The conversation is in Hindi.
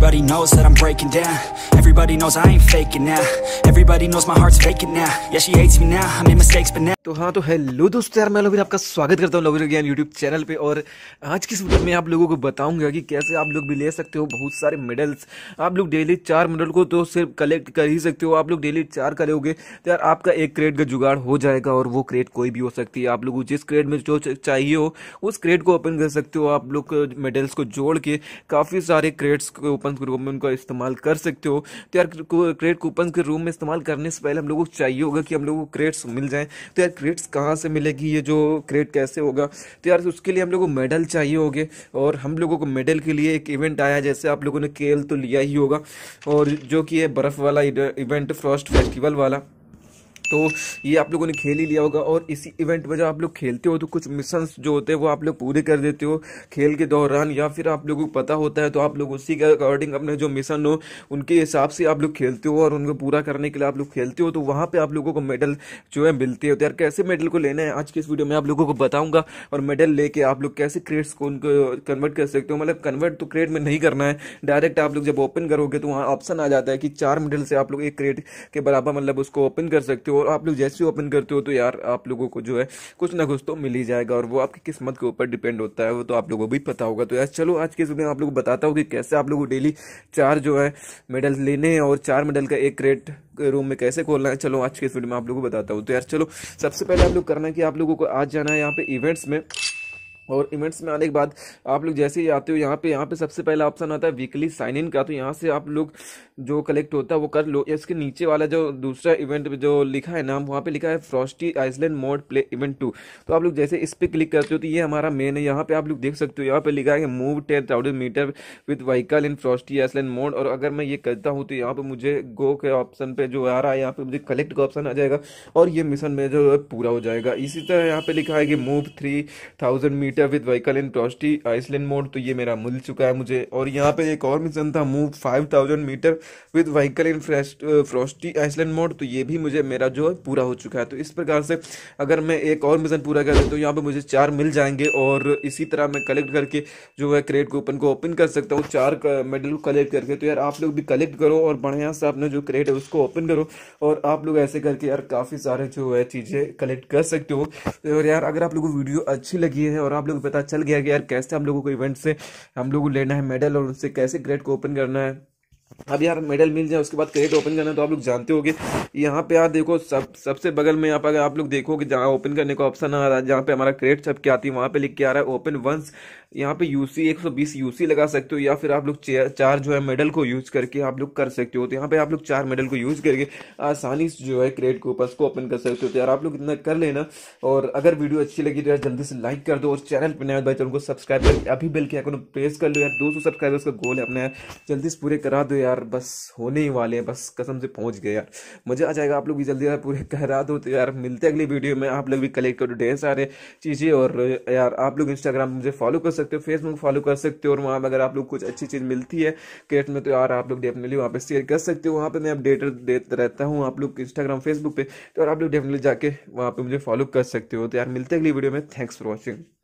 Everybody knows that I'm breaking down Everybody knows I ain't faking now Everybody knows my heart's faking now Yeah she hates me now I made mistakes but now तो हाँ तो हेलो दोस्तों यार मैं लोग आपका स्वागत करता हूँ लोविन ज्ञान यूट्यूब चैनल पे और आज की वीडियो में आप लोगों को बताऊंगा कि कैसे आप लोग भी ले सकते हो बहुत सारे मेडल्स आप लोग डेली चार मेडल को तो सिर्फ कलेक्ट कर ही सकते हो आप लोग डेली चार करोगे तो यार आपका एक क्रेड का जुगाड़ हो जाएगा और वो क्रेड कोई भी हो सकती है आप लोग जिस क्रेड में जो चाहिए हो उस क्रेड को ओपन कर सकते हो आप लोग मेडल्स को जोड़ के काफ़ी सारे क्रेड्स को ओपन कूपन के रूप में उनका इस्तेमाल कर सकते हो तो यार क्रेडिट कूपन के रूप में इस्तेमाल करने से पहले हम लोगों को चाहिए होगा कि हम लोगों को क्रेड्स मिल जाए तो यार क्रेड्स कहाँ से मिलेगी ये जो क्रेड कैसे होगा तो यार उसके लिए हम लोग को मेडल चाहिए होगे और हम लोगों को मेडल के लिए एक इवेंट आया जैसे आप लोगों ने केल तो लिया ही होगा और जो कि है बर्फ़ वाला इवेंट फ्रॉस्ट फेस्टिवल वाला तो ये आप लोगों ने खेल ही लिया होगा और इसी इवेंट में जब आप लोग खेलते हो तो कुछ मिशंस जो होते हैं वो आप लोग पूरे कर देते हो खेल के दौरान या फिर आप लोगों को पता होता है तो आप लोग उसी के अकॉर्डिंग अपने जो मिशन हो उनके हिसाब से आप लोग खेलते हो और उनको पूरा करने के लिए आप लोग खेलते हो तो वहाँ पर आप लोगों को मेडल जो है मिलते हो तो यार कैसे मेडल को लेना है आज की इस वीडियो में आप लोगों को बताऊँगा और मेडल लेके आप लोग कैसे क्रेड्स को उनको कन्वर्ट कर सकते हो मतलब कन्वर्ट तो क्रेड में नहीं करना है डायरेक्ट आप लोग जब ओपन करोगे तो वहाँ ऑप्शन आ जाता है कि चार मेडल से आप लोग एक क्रेड के बराबर मतलब उसको ओपन कर सकते हो और आप लोग जैसे ओपन करते हो तो यार आप लोगों को जो है कुछ ना कुछ तो मिल ही जाएगा और वो आपकी किस्मत के ऊपर डिपेंड होता है वो तो आप लोगों को भी पता होगा तो यार चलो आज के समय आप लोग बताता हूँ कि कैसे आप लोगों को डेली चार जो है मेडल लेने हैं और चार मेडल का एक क्रेट रूम में कैसे खोलना है चलो आज के इस वीडियो में आप लोगों को बताता हूँ तो यार चलो सबसे पहले आप लोग करना है कि आप लोगों को आज जाना है यहाँ पे इवेंट्स में और इवेंट्स में आने के बाद आप लोग जैसे ही आते हो यहाँ पे यहाँ पे सबसे पहला ऑप्शन आता है वीकली साइन इन का तो यहाँ से आप लोग जो कलेक्ट होता है वो कर लो इसके नीचे वाला जो दूसरा इवेंट जो लिखा है नाम वहाँ पे लिखा है Frosty Island mode play event two तो आप लोग जैसे इस पर क्लिक करते हो तो ये हमारा मेन है यहाँ पर आप लोग देख सकते हो यहाँ पर लिखा है move ten thousand metre with vehicle in Frosty Island mode और अगर मैं ये करता हूँ तो यहाँ पर मुझे गो के ऑप्शन पर जो आ रहा है यहाँ पर मुझे कलेक्ट का ऑप्शन आ जाएगा और ये मिशन में जो पूरा हो जाएगा इसी तरह यहाँ पर लिखा है कि move three metre data with vehicle in Frosty Island mode तो ये मेरा मिल चुका है मुझे और यहाँ पे एक और मिशन था move five thousand metre with vehicle in Frosty Island mode तो ये भी मुझे मेरा जो है पूरा हो चुका है तो इस प्रकार से अगर मैं एक और मिशन पूरा कर देता हूँ तो यहाँ पर मुझे चार मिल जाएंगे और इसी तरह मैं कलेक्ट करके जो है क्रेड कूपन को ओपन कर सकता हूँ चार मेडल को कलेक्ट करके तो यार आप लोग भी कलेक्ट करो और बढ़िया से आपने जो क्रेड है उसको ओपन करो और आप लोग ऐसे करके यार काफ़ी सारे जो है चीज़ें कलेक्ट कर सकते हो और यार अगर आप लोगों को वीडियो अच्छी लगी है और आप आप लोग को पता चल गया कि यार कैसे हम लोगों को इवेंट से हम लोगों को लेना है मेडल और उनसे कैसे ग्रेड को ओपन करना है अब यार मेडल मिल जाए उसके बाद क्रेट ओपन करना तो आप लोग जानते होगे यहाँ पे यार देखो सब सबसे बगल में यहाँ पर अगर आप लोग देखोगे जहाँ ओपन करने का ऑप्शन आ रहा है जहाँ पे हमारा क्रेट छप के आती है वहाँ पे लिख के आ रहा है ओपन वंस यहाँ पे यूसी 120 यूसी लगा सकते हो या फिर आप लोग चार जो है मेडल को यूज करके आप लोग कर सकते हो तो यहाँ पे आप लोग चार मेडल को यूज करके आसानी से जो है क्रेड के को ओपन कर सकते हो तो यार आप लोग इतना कर लेना और अगर वीडियो अच्छी लगी तो यार जल्दी से लाइक कर दो और चैनल पर नया भाई चैनल को सब्सक्राइब कर अभी बिल के आकर प्रेस कर लो यार 200 सब्सक्राइबर्स का गोल है अपने यार जल्दी से पूरे करा दो यार बस होने ही वाले हैं बस कसम से पहुँच गए यार मजा आ जाएगा आप लोग भी जल्दी यार पूरे करा दो तो यार मिलते अगली वीडियो में आप लोग भी कलेक्ट करो ढेर सारे चीज़ें और यार आप लोग इंस्टाग्राम मुझे फॉलो कर सकते हो फेसबुक फॉलो कर सकते हो और वहाँ पर अगर आप लोग कुछ अच्छी चीज़ मिलती है क्रिएट में तो यार आप लोग डेफिनेटली वहाँ पर शेयर कर सकते हो वहाँ पर मैं अपडेट देता रहता हूँ आप लोग इंस्टाग्राम फेसबुक पर तो आप लोग डेफिनेटली जाके वहाँ पर मुझे फॉलो कर सकते हो तो यार मिलते अगली वीडियो में थैंक्स फॉर वॉचिंग